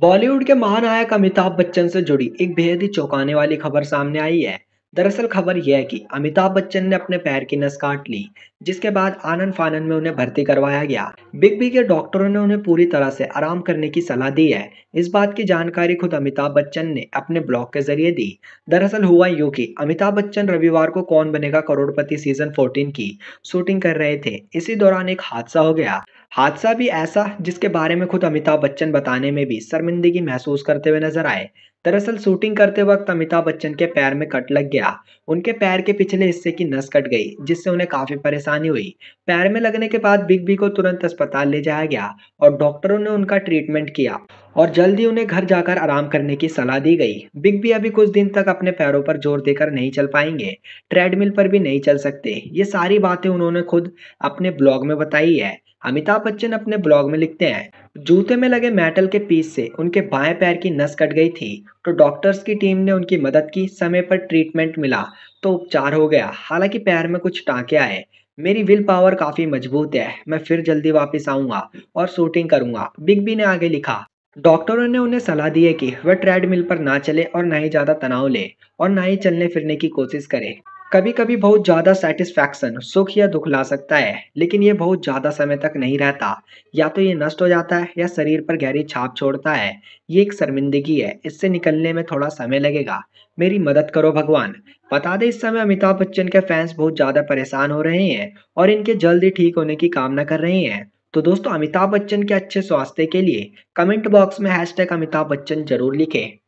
बॉलीवुड के महानायक अमिताभ बच्चन से जुड़ी एक बेहद ही चौंकाने वाली खबर सामने आई है दरअसल खबर यह है कि अमिताभ बच्चन ने अपने पैर की नस काट ली जिसके बाद आनंद फानंद में उन्हें भर्ती करवाया गया बिग बी के डॉक्टरों ने उन्हें पूरी तरह से आराम करने की सलाह दी है इस बात की जानकारी खुद अमिताभ बच्चन ने अपने ब्लॉग के जरिए दी दरअसल हुआ यू की अमिताभ बच्चन रविवार को कौन बनेगा करोड़पति सीजन फोर्टीन की शूटिंग कर रहे थे इसी दौरान एक हादसा हो गया हादसा भी ऐसा जिसके बारे में खुद अमिताभ बच्चन बताने में भी शर्मिंदगी महसूस करते हुए नजर आए दरअसल शूटिंग करते वक्त अमिताभ बच्चन के पैर में कट लग गया उनके पैर के पिछले हिस्से की नस कट गई जिससे उन्हें काफ़ी परेशानी हुई पैर में लगने के बाद बिग बी को तुरंत अस्पताल ले जाया गया और डॉक्टरों ने उनका ट्रीटमेंट किया और जल्दी उन्हें घर जाकर आराम करने की सलाह दी गई बिग बी अभी कुछ दिन तक अपने पैरों पर जोर देकर नहीं चल पाएंगे ट्रेडमिल पर भी नहीं चल सकते ये सारी बातें उन्होंने खुद अपने ब्लॉग में बताई है अमिताभ बच्चन अपने ब्लॉग में लिखते हैं जूते में लगे मेटल के पीस से उनके बाएं पैर की नस कट गई थी तो डॉक्टर्स की टीम ने उनकी मदद की समय पर ट्रीटमेंट मिला तो उपचार हो गया हालांकि पैर में कुछ टाँके आए मेरी विल पावर काफ़ी मजबूत है मैं फिर जल्दी वापस आऊँगा और शूटिंग करूँगा बिग बी ने आगे लिखा डॉक्टरों ने उन्हें सलाह दी है कि वह ट्रेडमिल पर ना चले और ना ही ज़्यादा तनाव ले और ना ही चलने फिरने की कोशिश करे कभी कभी बहुत ज़्यादा सेटिस्फैक्शन सुख या दुख ला सकता है लेकिन ये बहुत ज़्यादा समय तक नहीं रहता या तो ये नष्ट हो जाता है या शरीर पर गहरी छाप छोड़ता है ये एक शर्मिंदगी है इससे निकलने में थोड़ा समय लगेगा मेरी मदद करो भगवान बता दें इस समय अमिताभ बच्चन के फैंस बहुत ज़्यादा परेशान हो रहे हैं और इनके जल्द ही ठीक होने की कामना कर रहे हैं तो दोस्तों अमिताभ बच्चन के अच्छे स्वास्थ्य के लिए कमेंट बॉक्स में टैग अमिताभ बच्चन जरूर लिखें